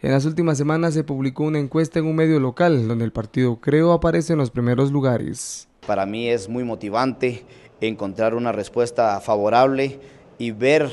En las últimas semanas se publicó una encuesta en un medio local donde el partido Creo aparece en los primeros lugares. Para mí es muy motivante encontrar una respuesta favorable y ver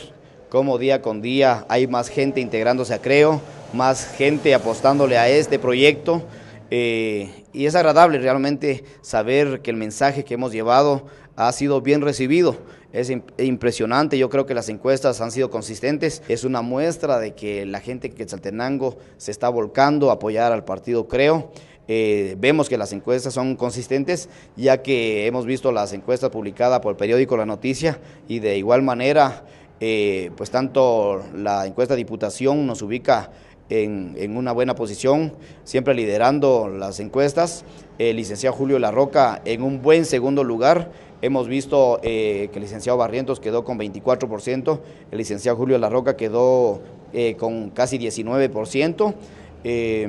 cómo día con día hay más gente integrándose a Creo, más gente apostándole a este proyecto. Eh, y es agradable realmente saber que el mensaje que hemos llevado ha sido bien recibido. Es impresionante, yo creo que las encuestas han sido consistentes. Es una muestra de que la gente que Quetzaltenango se está volcando a apoyar al partido Creo. Eh, vemos que las encuestas son consistentes, ya que hemos visto las encuestas publicadas por el periódico La Noticia y de igual manera, eh, pues tanto la encuesta Diputación nos ubica en, una buena posición, siempre liderando las encuestas. El licenciado Julio La Roca en un buen segundo lugar. Hemos visto eh, que el licenciado Barrientos quedó con 24%, el licenciado Julio La Roca quedó eh, con casi 19%. Eh,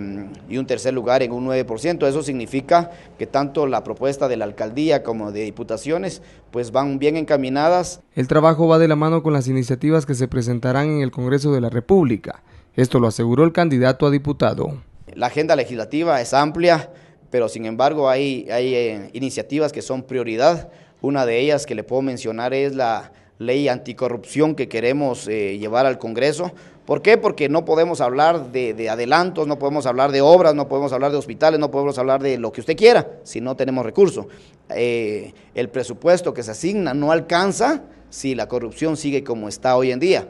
y un tercer lugar en un 9%. Eso significa que tanto la propuesta de la alcaldía como de diputaciones pues van bien encaminadas. El trabajo va de la mano con las iniciativas que se presentarán en el Congreso de la República. Esto lo aseguró el candidato a diputado. La agenda legislativa es amplia, pero sin embargo hay, hay eh, iniciativas que son prioridad. Una de ellas que le puedo mencionar es la ley anticorrupción que queremos eh, llevar al Congreso. ¿Por qué? Porque no podemos hablar de, adelantos, no podemos hablar de obras, no podemos hablar de hospitales, no podemos hablar de lo que usted quiera si no tenemos recursos. Eh, el presupuesto que se asigna no alcanza si la corrupción sigue como está hoy en día.